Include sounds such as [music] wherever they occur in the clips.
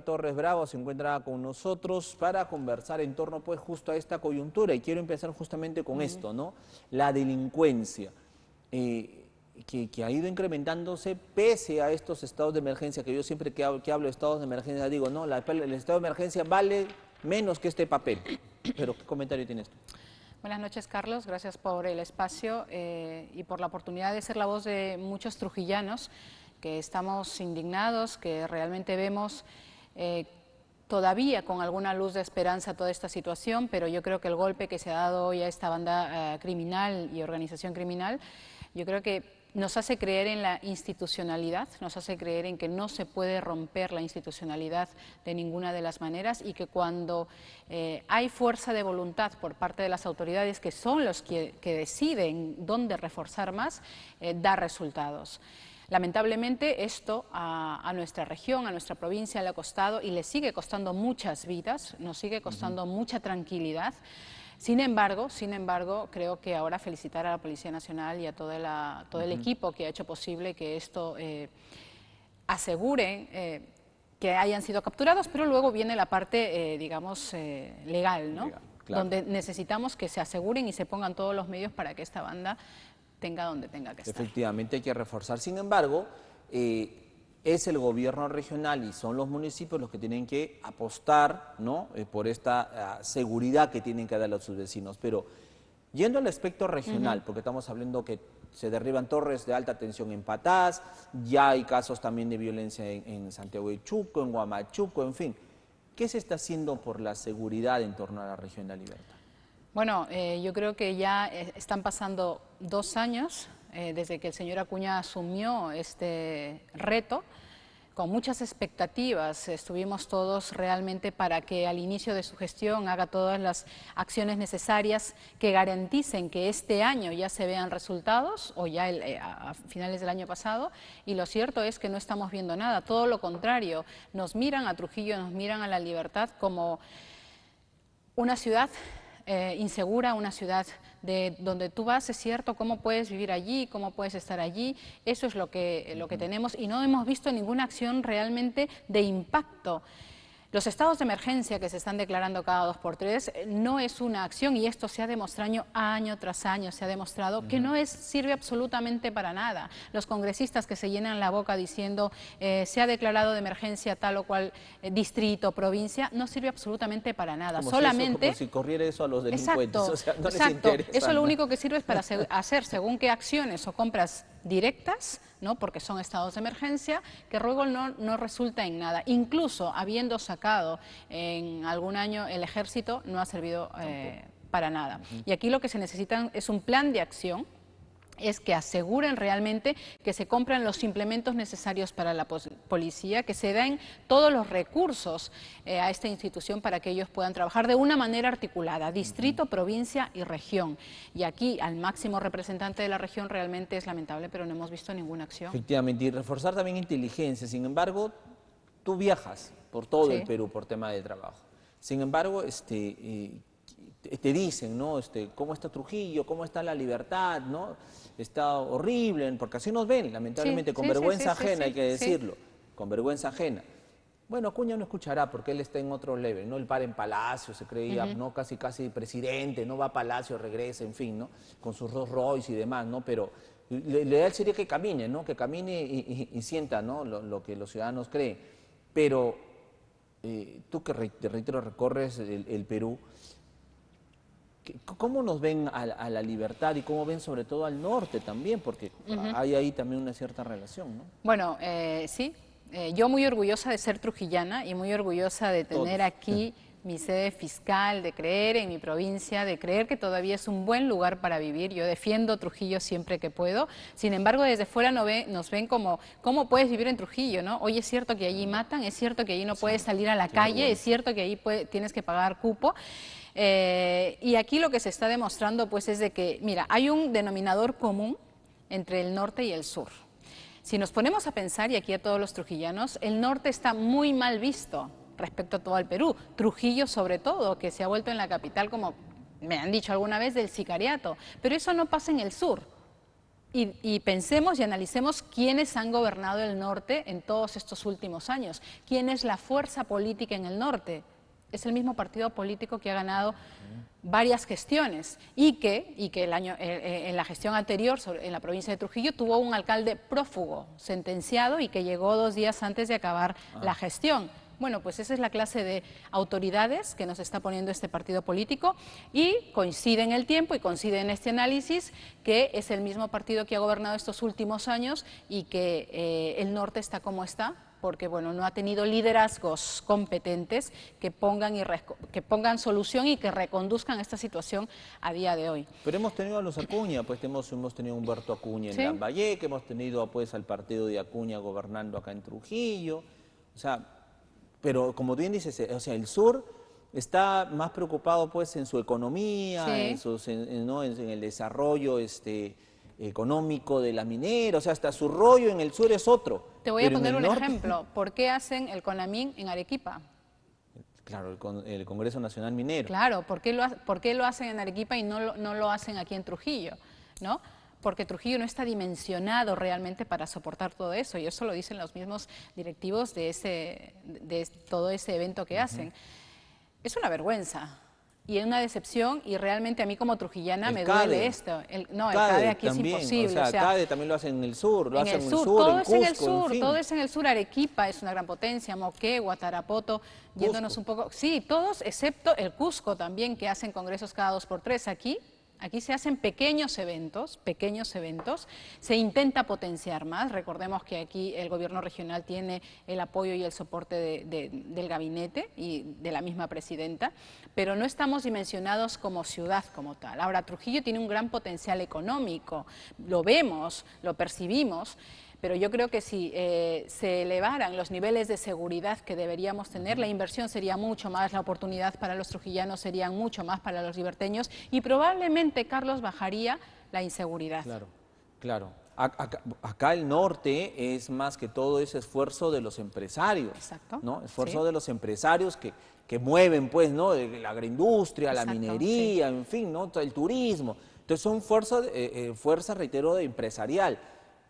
Torres Bravo se encuentra con nosotros para conversar en torno pues justo a esta coyuntura y quiero empezar justamente con esto, ¿no? La delincuencia. Eh, que, ha ido incrementándose pese a estos estados de emergencia, que yo siempre que hablo, que hablo de estados de emergencia digo, no, la, el estado de emergencia vale menos que este papel. Pero, ¿qué comentario tienes tú? Buenas noches, Carlos. Gracias por el espacio eh, y por la oportunidad de ser la voz de muchos trujillanos que estamos indignados, que realmente vemos eh, todavía con alguna luz de esperanza toda esta situación, pero yo creo que el golpe que se ha dado hoy a esta banda eh, criminal y organización criminal, yo creo que nos hace creer en la institucionalidad, nos hace creer en que no se puede romper la institucionalidad de ninguna de las maneras y que cuando eh, hay fuerza de voluntad por parte de las autoridades, que son los que, deciden dónde reforzar más, da resultados. Lamentablemente esto a, nuestra región, a nuestra provincia le ha costado y le sigue costando muchas vidas, nos sigue costando mucha tranquilidad. Sin embargo, sin embargo, creo que ahora felicitar a la Policía Nacional y a todo el equipo que ha hecho posible que esto eh, asegure eh, que hayan sido capturados, pero luego viene la parte, eh, digamos, legal, ¿no? Donde necesitamos que se aseguren y se pongan todos los medios para que esta banda tenga donde tenga que estar. Efectivamente, hay que reforzar. Sin embargo, eh, es el gobierno regional y son los municipios los que tienen que apostar ¿no? Eh, por esta ah, seguridad que tienen que dar a sus vecinos. Pero yendo al aspecto regional, porque estamos hablando que se derriban torres de alta tensión en Patás, ya hay casos también de violencia en, en Santiago de Chuco, en Guamachuco, en fin. ¿Qué se está haciendo por la seguridad en torno a la región de la Libertad? Bueno, eh, yo creo que ya eh, están pasando dos años eh, desde que el señor Acuña asumió este reto, con muchas expectativas. Estuvimos todos realmente para que al inicio de su gestión haga todas las acciones necesarias que garanticen que este año ya se vean resultados, o ya a finales del año pasado, y lo cierto es que no estamos viendo nada, todo lo contrario, nos miran a Trujillo, nos miran a la libertad como una ciudad eh, insegura, una ciudad de donde tú vas, es cierto, cómo puedes vivir allí, cómo puedes estar allí, eso es lo que, lo que tenemos y no hemos visto ninguna acción realmente de impacto. Los estados de emergencia que se están declarando cada dos por tres eh, no es una acción y esto se ha demostrado año, tras año, se ha demostrado que no es, sirve absolutamente para nada. Los congresistas que se llenan la boca diciendo eh, se ha declarado de emergencia tal o cual eh, distrito, provincia, no sirve absolutamente para nada. Solamente... Si, eso, corriera eso a los delincuentes. o sea, no Les interesa, eso lo único que sirve es para hacer según qué acciones o compras directas, ¿no? porque son estados de emergencia, que luego no, no resulta en nada. Incluso habiendo sacado en algún año el ejército, no ha servido eh, para nada. Y aquí lo que se necesita es un plan de acción es que aseguren realmente que se compran los implementos necesarios para la policía, que se den todos los recursos eh, a esta institución para que ellos puedan trabajar de una manera articulada, distrito, provincia y región. Y aquí al máximo representante de la región realmente es lamentable, pero no hemos visto ninguna acción. Efectivamente, y reforzar también inteligencia. Sin embargo, tú viajas por todo el Perú por tema de trabajo. Sin embargo, este, eh, te dicen, ¿no? Este, ¿Cómo está Trujillo? ¿Cómo está la libertad? ¿no? Está horrible, porque así nos ven, lamentablemente, con vergüenza ajena, hay que decirlo, con vergüenza ajena. Bueno, Cuña no escuchará porque él está en otro level, ¿no? El par en Palacio, se creía, ¿no? Casi, casi presidente, no va a Palacio, regresa, en fin, ¿no? Con sus Rolls Royce y demás, ¿no? Pero lo ideal sería que camine, ¿no? Que camine y, sienta, ¿no? Lo, que los ciudadanos creen. Pero eh, tú que, te reitero, recorres el Perú, ¿Cómo nos ven a, la libertad y cómo ven sobre todo al norte también? Porque hay ahí también una cierta relación, ¿no? Bueno, eh, sí. Eh, yo muy orgullosa de ser trujillana y muy orgullosa de tener aquí mi sede fiscal, de creer en mi provincia, de creer que todavía es un buen lugar para vivir. Yo defiendo Trujillo siempre que puedo. Sin embargo, desde fuera no ve, nos ven como, ¿cómo puedes vivir en Trujillo? ¿no? Hoy es cierto que allí mm. matan, es cierto que allí no puedes salir a la calle, es cierto que ahí tienes que pagar cupo. Eh, y aquí lo que se está demostrando pues es de que, mira, hay un denominador común entre el norte y el sur. Si nos ponemos a pensar, y aquí a todos los trujillanos, el norte está muy mal visto respecto a todo el Perú. Trujillo sobre todo, que se ha vuelto en la capital, como me han dicho alguna vez, del sicariato. Pero eso no pasa en el sur. Y, y, pensemos y analicemos quiénes han gobernado el norte en todos estos últimos años, quién es la fuerza política en el norte es el mismo partido político que ha ganado varias gestiones y que, y que el eh, eh, en la gestión anterior en la provincia de Trujillo tuvo un alcalde prófugo, sentenciado y que llegó dos días antes de acabar ah. la gestión. Bueno, pues esa es la clase de autoridades que nos está poniendo este partido político y coincide en el tiempo y coincide en este análisis que es el mismo partido que ha gobernado estos últimos años y que eh, el norte está como está porque bueno, no ha tenido liderazgos competentes que pongan, y que pongan solución y que reconduzcan esta situación a día de hoy. Pero hemos tenido a los Acuña, pues hemos, hemos tenido a Humberto Acuña en ¿Sí? Lambayeque, que hemos tenido pues al partido de Acuña gobernando acá en Trujillo, o sea, pero como bien dices, eh, o sea, el sur está más preocupado pues en su economía, en, sus, el desarrollo este, económico de la minera, o sea, hasta su rollo en el sur es otro. Te voy a poner un ejemplo. ¿Por qué hacen el CONAMIN en Arequipa? Claro, el, Congreso Nacional Minero. Claro, ¿por qué lo, por qué lo hacen en Arequipa y no lo, hacen aquí en Trujillo? ¿No? porque Trujillo no está dimensionado realmente para soportar todo eso, y eso lo dicen los mismos directivos de, ese, de todo ese evento que hacen. Es una vergüenza, y es una decepción y realmente a mí como trujillana me duele esto. no, el CADE, aquí es imposible. O sea, CADE también lo hacen en el sur, lo en hacen el sur, en el sur, todo en Cusco, es en el sur, todo es en el sur. Arequipa es una gran potencia, Moquegua, Tarapoto, viéndonos yéndonos un poco... Sí, todos excepto el Cusco también, que hacen congresos cada dos por tres. Aquí Aquí se hacen pequeños eventos, pequeños eventos, se intenta potenciar más, recordemos que aquí el gobierno regional tiene el apoyo y el soporte del gabinete y de la misma presidenta, pero no estamos dimensionados como ciudad como tal. Ahora, Trujillo tiene un gran potencial económico, lo vemos, lo percibimos, pero yo creo que si eh, se elevaran los niveles de seguridad que deberíamos tener, la inversión sería mucho más, la oportunidad para los trujillanos sería mucho más para los liberteños y probablemente, Carlos, bajaría la inseguridad. Claro, claro. Acá, el norte es más que todo ese esfuerzo de los empresarios, Exacto. ¿no? Esfuerzo de los empresarios que, mueven, pues, ¿no? La agroindustria, la minería, en fin, ¿no? El turismo. Entonces son fuerzas, eh, eh, fuerza, reitero, de empresarial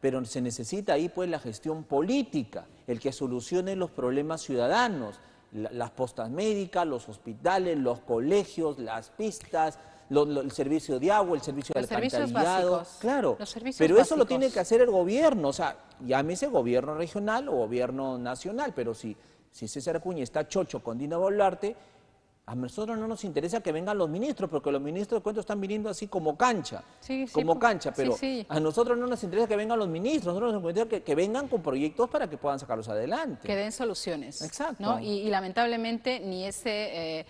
pero se necesita ahí pues la gestión política, el que solucione los problemas ciudadanos, las postas médicas, los hospitales, los colegios, las pistas, el servicio de agua, el servicio los de Básicos, claro, pero eso lo tiene que hacer el gobierno, o sea, llámese gobierno regional o gobierno nacional, pero si, si César Acuña está chocho con Dina Bolarte, a nosotros no nos interesa que vengan los ministros, porque los ministros de cuentos están viniendo así como cancha, sí, sí, como cancha, pero a nosotros no nos interesa que vengan los ministros, a nosotros nos interesa que, vengan con proyectos para que puedan sacarlos adelante. Que den soluciones. Exacto. Y, lamentablemente ni ese... Eh,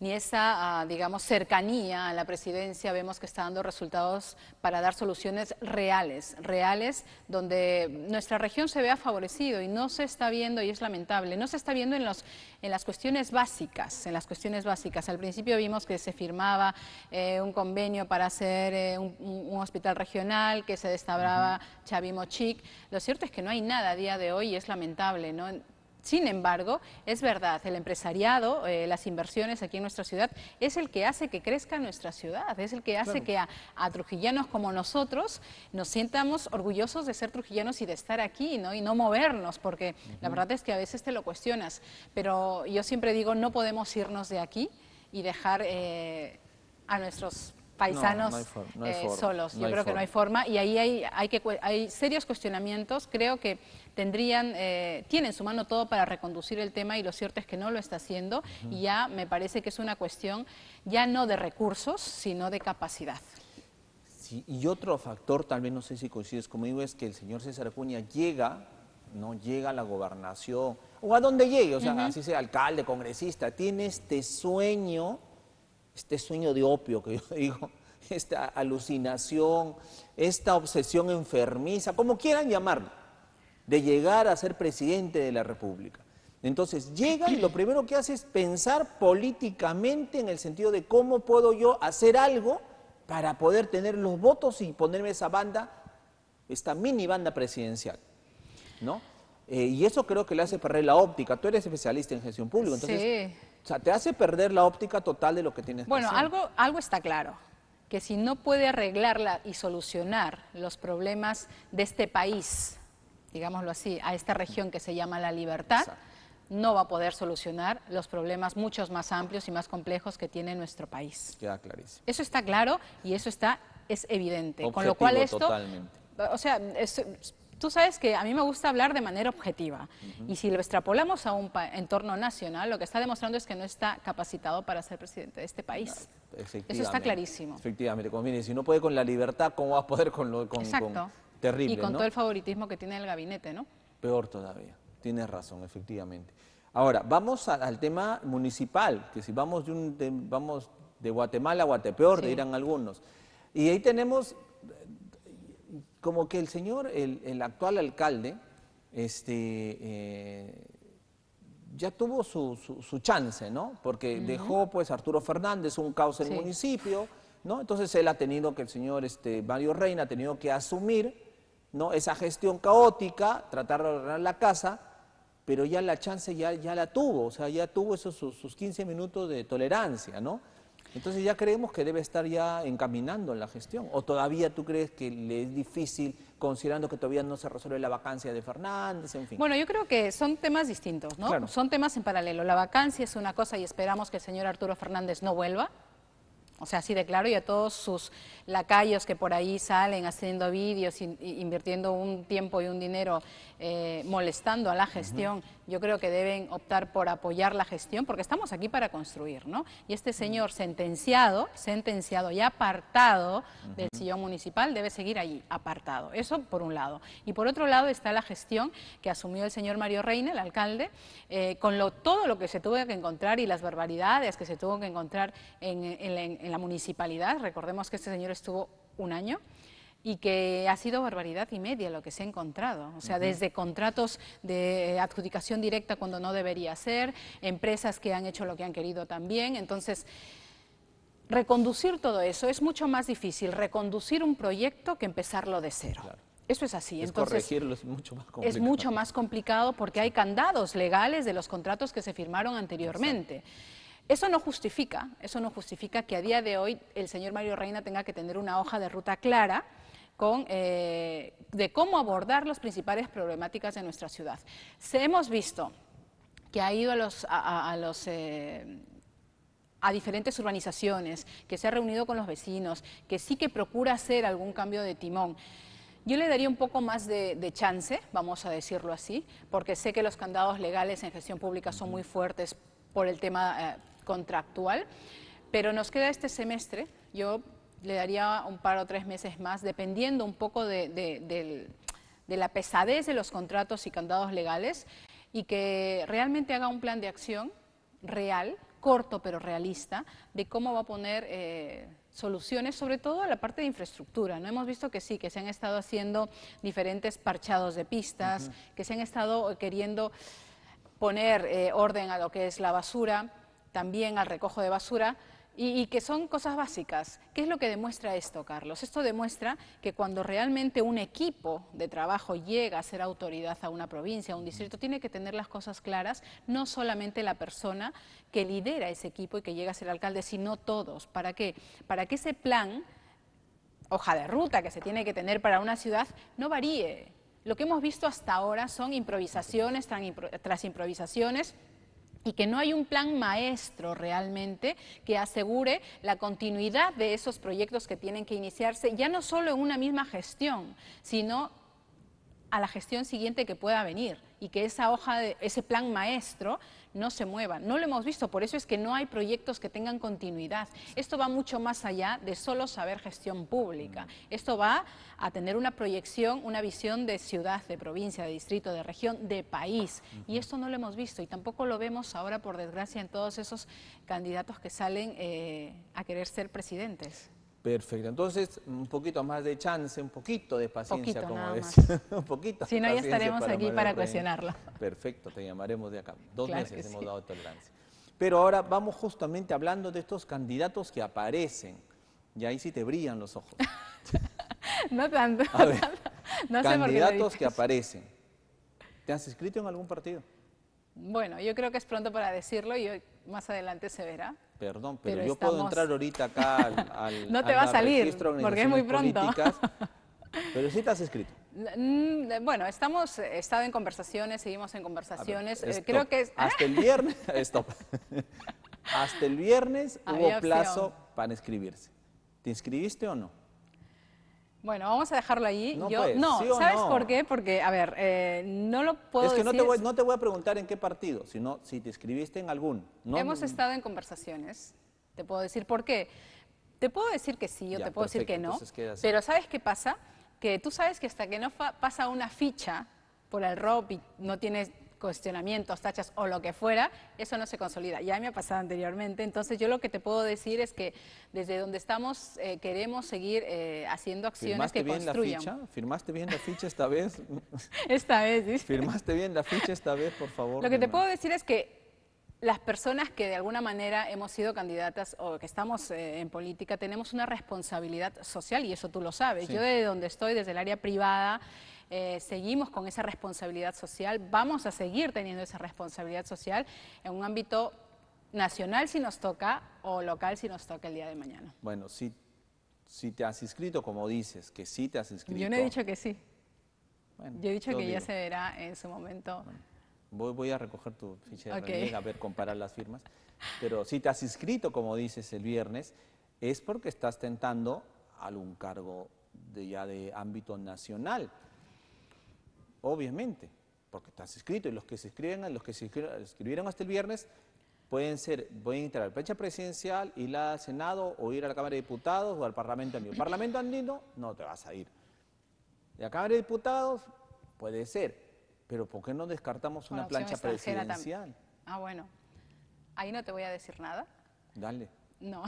ni esa, ah, digamos, cercanía a la presidencia vemos que está dando resultados para dar soluciones reales, reales donde nuestra región se vea favorecido y no se está viendo, y es lamentable, no se está viendo en, los, en las cuestiones básicas, en las cuestiones básicas. Al principio vimos que se firmaba eh, un convenio para hacer eh, un, hospital regional, que se destabraba Chavimochic. Lo cierto es que no hay nada a día de hoy y es lamentable, ¿no? Sin embargo, es verdad, el empresariado, eh, las inversiones aquí en nuestra ciudad, es el que hace que crezca nuestra ciudad, es el que hace que a, trujillanos como nosotros nos sientamos orgullosos de ser trujillanos y de estar aquí ¿no? y no movernos, porque la verdad es que a veces te lo cuestionas, pero yo siempre digo, no podemos irnos de aquí y dejar eh, a nuestros paisanos eh, solos. Yo creo que no hay forma y ahí hay, hay, que, hay serios cuestionamientos. Creo que tendrían, eh, tienen en su mano todo para reconducir el tema y lo cierto es que no lo está haciendo y ya me parece que es una cuestión ya no de recursos, sino de capacidad. y otro factor, tal vez no sé si coincides conmigo, es que el señor César Acuña llega, no llega a la gobernación, o a donde llegue, o sea, así sea alcalde, congresista, tiene este sueño, este sueño de opio que yo [laughs] digo, esta alucinación, esta obsesión enfermiza, como quieran llamarlo de llegar a ser presidente de la República. Entonces llega y lo primero que hace es pensar políticamente en el sentido de cómo puedo yo hacer algo para poder tener los votos y ponerme esa banda, esta mini banda presidencial, ¿no? Eh, y eso creo que le hace perder la óptica. Tú eres especialista en gestión pública, entonces sí. o sea, te hace perder la óptica total de lo que tienes que hacer. Bueno, algo, algo está claro que si no puede arreglarla y solucionar los problemas de este país, digámoslo así, a esta región que se llama la libertad, no va a poder solucionar los problemas muchos más amplios y más complejos que tiene nuestro país. Queda clarísimo. Eso está claro y eso está, es evidente. Con lo cual esto, totalmente. o sea, tú sabes que a mí me gusta hablar de manera objetiva y si lo extrapolamos a un entorno nacional, lo que está demostrando es que no está capacitado para ser presidente de este país. Eso está clarísimo. Efectivamente, como si no puede con la libertad, ¿cómo va a poder con lo con, Exacto. Terrible. Y con todo el favoritismo que tiene el gabinete, ¿no? Peor todavía. Tienes razón, efectivamente. Ahora, vamos al tema municipal, que si vamos de, Guatemala a Guatepeor, dirán algunos. Y ahí tenemos como que el señor, el, actual alcalde, este, eh, ya tuvo su, chance, ¿no? Porque dejó pues Arturo Fernández un caos en el municipio, ¿no? Entonces él ha tenido que, el señor este, Mario Reina ha tenido que asumir ¿no? esa gestión caótica, tratar de ordenar la casa, pero ya la chance ya, ya la tuvo, o sea, ya tuvo esos sus, 15 minutos de tolerancia, ¿no? Entonces ya creemos que debe estar ya encaminando en la gestión. ¿O todavía tú crees que le es difícil, considerando que todavía no se resuelve la vacancia de Fernández, en fin? Bueno, yo creo que son temas distintos, ¿no? Son temas en paralelo. La vacancia es una cosa y esperamos que el señor Arturo Fernández no vuelva. O sea, así de claro, y a todos sus lacayos que por ahí salen haciendo vídeos, invirtiendo un tiempo y un dinero, eh, molestando a la gestión yo creo que deben optar por apoyar la gestión, porque estamos aquí para construir, ¿no? Y este señor sentenciado, sentenciado y apartado del sillón municipal, debe seguir allí, apartado. Eso por un lado. Y por otro lado está la gestión que asumió el señor Mario Reina, el alcalde, eh, con todo lo que se tuvo que encontrar y las barbaridades que se tuvo que encontrar en, en la municipalidad. Recordemos que este señor estuvo un año y que ha sido barbaridad y media lo que se ha encontrado. O sea, desde contratos de adjudicación directa cuando no debería ser, empresas que han hecho lo que han querido también. Entonces, reconducir todo eso es mucho más difícil, reconducir un proyecto que empezarlo de cero. Eso es así. Es Entonces, corregirlo es mucho más complicado. Es mucho más complicado porque hay candados legales de los contratos que se firmaron anteriormente. Eso no justifica, eso no justifica que a día de hoy el señor Mario Reina tenga que tener una hoja de ruta clara eh, de cómo abordar las principales problemáticas de nuestra ciudad. Se hemos visto que ha ido eh, a diferentes urbanizaciones, que se ha reunido con los vecinos, que sí que procura hacer algún cambio de timón. Yo le daría un poco más de, chance, vamos a decirlo así, porque sé que los candados legales en gestión pública son muy fuertes por el tema eh, contractual, pero nos queda este semestre. Yo le daría un par o tres meses más, dependiendo un poco de, la pesadez de los contratos y candados legales, y que realmente haga un plan de acción real, corto pero realista, de cómo va a poner eh, soluciones, sobre todo a la parte de infraestructura. No hemos visto que sí, que se han estado haciendo diferentes parchados de pistas, que se han estado eh, queriendo poner eh, orden a lo que es la basura, también al recojo de basura, y, que son cosas básicas. ¿Qué es lo que demuestra esto, Carlos? Esto demuestra que cuando realmente un equipo de trabajo llega a ser autoridad a una provincia, a un distrito, tiene que tener las cosas claras, no solamente la persona que lidera ese equipo y que llega a ser alcalde, sino todos. ¿Para qué? Para que ese plan, hoja de ruta que se tiene que tener para una ciudad, no varíe. Lo que hemos visto hasta ahora son improvisaciones tras improvisaciones y que no hay un plan maestro realmente que asegure la continuidad de esos proyectos que tienen que iniciarse, ya no solo en una misma gestión, sino a la gestión siguiente que pueda venir y que esa hoja, de, ese plan maestro no se mueva. No lo hemos visto, por eso es que no hay proyectos que tengan continuidad. Esto va mucho más allá de solo saber gestión pública. Esto va a tener una proyección, una visión de ciudad, de provincia, de distrito, de región, de país. Y esto no lo hemos visto y tampoco lo vemos ahora, por desgracia, en todos esos candidatos que salen eh, a querer ser presidentes. Perfecto, entonces un poquito más de chance, un poquito de paciencia, como decía. [laughs] un poquito. Si no, ya estaremos aquí para cuestionarla. Perfecto, te llamaremos de acá. Dos meses hemos dado tolerancia. Pero ahora vamos justamente hablando de estos candidatos que aparecen. Y ahí sí te brillan los ojos. [laughs] no tanto. [laughs] no candidatos que aparecen. ¿Te has inscrito en algún partido? Bueno, yo creo que es pronto para decirlo y más adelante se verá. Perdón, pero, yo puedo entrar ahorita acá al, [laughs] al no te va a salir porque es muy pronto. [laughs] pero sí te has escrito. Bueno, estamos, estado en conversaciones, seguimos en conversaciones. Eh, creo que ¿eh? hasta el viernes, [laughs] eh, stop. hasta el viernes hubo plazo para inscribirse. ¿Te inscribiste o no? Bueno, vamos a dejarlo ahí. No, pues, ¿sabes por qué? Porque, a ver, eh, no lo puedo Es que No, te voy, a preguntar en qué partido, sino si te escribiste en algún. Hemos estado en conversaciones, te puedo decir por qué. Te puedo decir que sí, yo te puedo decir que no, pero ¿sabes qué pasa? Que tú sabes que hasta que no pasa una ficha por el ROP y no tienes cuestionamientos, tachas o lo que fuera, eso no se consolida. Ya me ha pasado anteriormente. Entonces yo lo que te puedo decir es que desde donde estamos eh, queremos seguir eh, haciendo acciones que bien La ficha? ¿Firmaste bien la ficha esta vez? [laughs] esta vez, dice. ¿Firmaste bien la ficha esta vez, por favor? Lo que te puedo decir es que las personas que de alguna manera hemos sido candidatas o que estamos eh, en política tenemos una responsabilidad social y eso tú lo sabes. Yo desde donde estoy, desde el área privada, eh, seguimos con esa responsabilidad social, vamos a seguir teniendo esa responsabilidad social en un ámbito nacional si nos toca o local si nos toca el día de mañana. Bueno, si, si te has inscrito, como dices, que sí te has inscrito. Yo no he dicho que sí. Yo he dicho que ya se verá en su momento. voy, a recoger tu ficha de a ver, comparar las firmas. Pero si te has inscrito, como dices, el viernes, es porque estás tentando algún cargo de, ya de ámbito nacional obviamente, porque estás inscrito y los que se inscriben, los que se inscribieron hasta el viernes pueden ser, pueden entrar a la plancha presidencial, y al Senado o ir a la Cámara de Diputados o al Parlamento Andino. Parlamento Andino no te vas a ir. La Cámara de Diputados puede ser, pero ¿por qué no descartamos una, plancha presidencial? Ah, bueno. Ahí no te voy a decir nada. Dale. No.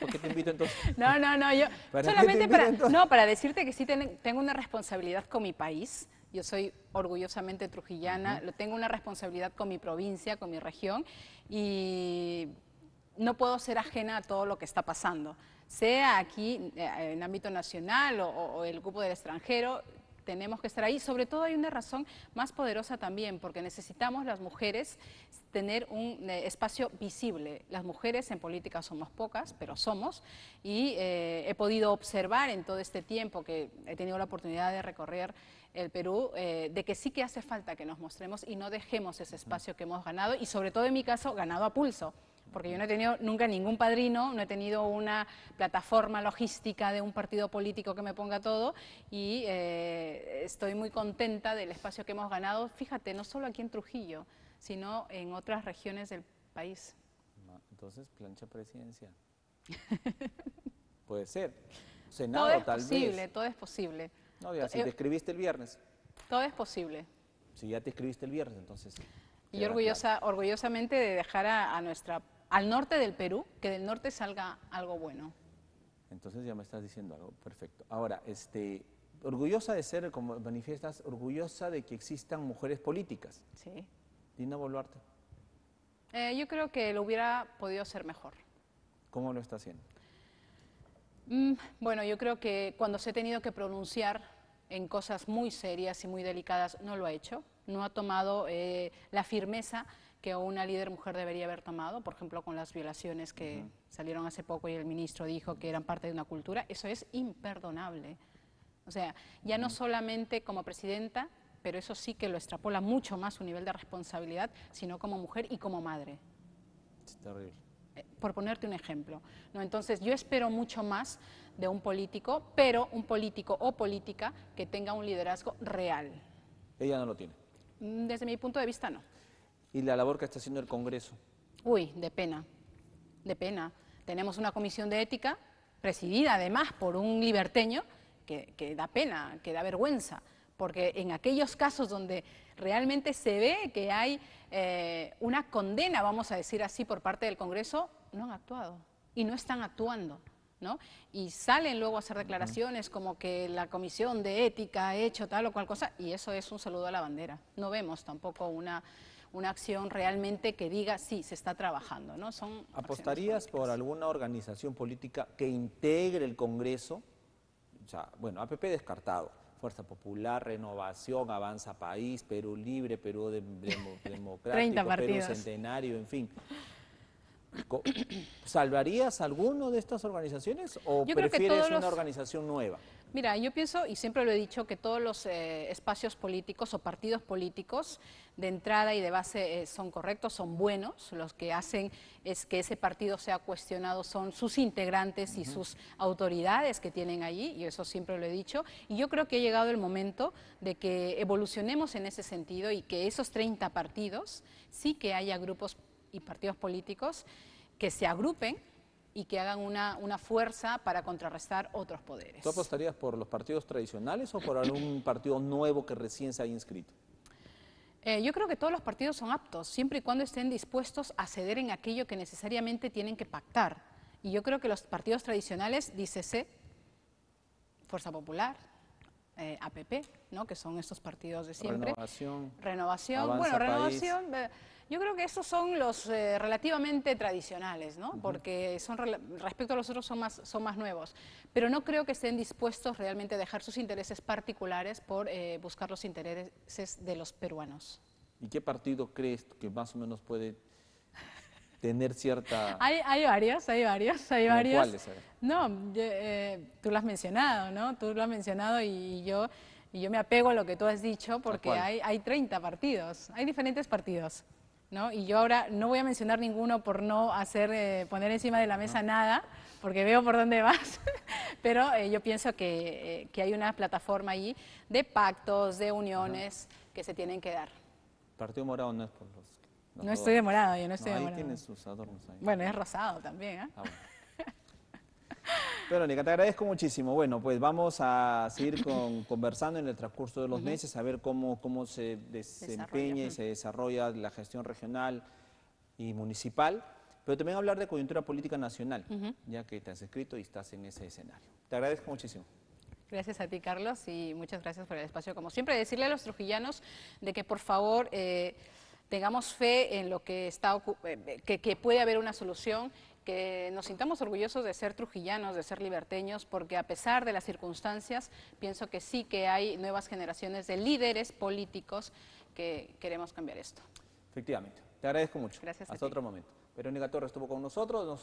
¿Por qué te invito entonces? [laughs] No, no, no, yo solamente para, decirte que sí tengo una responsabilidad con mi país yo soy orgullosamente trujillana, tengo una responsabilidad con mi provincia, con mi región y no puedo ser ajena a todo lo que está pasando. Sea aquí eh, en ámbito nacional o, el grupo del extranjero, tenemos que estar ahí. Sobre todo hay una razón más poderosa también, porque necesitamos las mujeres tener un eh, espacio visible. Las mujeres en política somos pocas, pero somos, y eh, he podido observar en todo este tiempo que he tenido la oportunidad de recorrer el Perú, eh, de que sí que hace falta que nos mostremos y no dejemos ese espacio que hemos ganado y sobre todo en mi caso ganado a pulso. Porque yo no he tenido nunca ningún padrino, no he tenido una plataforma logística de un partido político que me ponga todo y eh, estoy muy contenta del espacio que hemos ganado, fíjate, no solo aquí en Trujillo, sino en otras regiones del país. Entonces, plancha presidencia. [laughs] Puede ser. Senado, todo es posible, Todo es posible. No, ya, si te eh, escribiste el viernes. Todo es posible. Si ya te escribiste el viernes, entonces... Y orgullosa, orgullosamente de dejar a, nuestra, al norte del Perú, que del norte salga algo bueno. Entonces ya me estás diciendo algo, perfecto. Ahora, este, orgullosa de ser, como manifiestas, orgullosa de que existan mujeres políticas. Sí. Dina Boluarte. Eh, yo creo que lo hubiera podido ser mejor. ¿Cómo lo está haciendo? Mm, bueno, yo creo que cuando se ha tenido que pronunciar en cosas muy serias y muy delicadas, no lo ha hecho. No ha tomado eh, la firmeza que una líder mujer debería haber tomado, por ejemplo, con las violaciones que salieron hace poco y el ministro dijo que eran parte de una cultura, eso es imperdonable. O sea, ya no solamente como presidenta, pero eso sí que lo extrapola mucho más su nivel de responsabilidad, sino como mujer y como madre. Es terrible por ponerte un ejemplo. Entonces, yo espero mucho más de un político, pero un político o política que tenga un liderazgo real. Ella no lo tiene. Mm, desde mi punto de vista, no. ¿Y la labor que está haciendo el Congreso? Uy, de pena, de pena. Tenemos una comisión de ética, presidida además por un liberteño, que da pena, que da vergüenza porque en aquellos casos donde realmente se ve que hay eh, una condena, vamos a decir así, por parte del Congreso, no han actuado y no están actuando. Y salen luego a hacer declaraciones como que la comisión de ética ha hecho tal o cual cosa, y eso es un saludo a la bandera. No vemos tampoco una, una acción realmente que diga, sí, se está trabajando, ¿no? Son ¿Apostarías por alguna organización política que integre el Congreso? O bueno, APP descartado. Fuerza Popular, Renovación, Avanza País, Perú Libre, Perú [laughs] Democrático, Perú Centenario, en fin. ¿Salvarías alguno de estas organizaciones o prefieres una organización nueva? Mira, yo pienso, y siempre lo he dicho, que todos los eh, espacios políticos o partidos políticos de entrada y de base eh, son correctos, son buenos. Los que hacen es que ese partido sea cuestionado son sus integrantes y sus autoridades que tienen allí, y eso siempre lo he dicho. Y yo creo que ha llegado el momento de que evolucionemos en ese sentido y que esos 30 partidos, sí que haya grupos y partidos políticos que se agrupen y que hagan una, una fuerza para contrarrestar otros poderes. ¿Tú apostarías por los partidos tradicionales o por algún [clears throat] partido nuevo que recién se haya inscrito? Eh, yo creo que todos los partidos son aptos, siempre y cuando estén dispuestos a ceder en aquello que necesariamente tienen que pactar. Y yo creo que los partidos tradicionales, C, Fuerza Popular, eh, APP, ¿no? que son estos partidos de siempre. Renovación. Renovación. Bueno, renovación. Yo creo que esos son los eh, relativamente tradicionales, ¿no? Porque son respecto a los otros son más, son más nuevos. Pero no creo que estén dispuestos realmente a dejar sus intereses particulares por eh, buscar los intereses de los peruanos. ¿Y qué partido crees que más o menos puede tener cierta... [laughs] Hay, hay varios, hay varios, hay varios. ¿Cuáles? No, eh, tú lo has mencionado, ¿no? Tú lo has mencionado y yo, y yo me apego a lo que tú has dicho porque hay, hay 30 partidos, hay diferentes partidos. Y yo ahora no voy a mencionar ninguno por no hacer, eh, poner encima de la mesa nada, porque veo por dónde vas, [laughs] pero eh, yo pienso eh, que, hay una plataforma ahí de pactos, de uniones que se tienen que dar. Partido Morado no es por los... no estoy de morado, yo no estoy morado. ahí sus adornos ahí. Bueno, es rosado también, ah, Verónica, te agradezco muchísimo. Bueno, pues vamos a seguir con, [coughs] conversando en el transcurso de los meses, a ver cómo, cómo se desempeña y se desarrolla la gestión regional y municipal, pero también hablar de coyuntura política nacional, ya que te has escrito y estás en ese escenario. Te agradezco muchísimo. Gracias a ti, Carlos, y muchas gracias por el espacio. Como siempre, decirle a los trujillanos de que, por favor, eh, tengamos fe en lo que está eh, que, que puede haber una solución que nos sintamos orgullosos de ser trujillanos, de ser liberteños, porque a pesar de las circunstancias, pienso que sí que hay nuevas generaciones de líderes políticos que queremos cambiar esto. Efectivamente. Te agradezco mucho. Gracias. Hasta a otro momento. Verónica Torres estuvo con nosotros.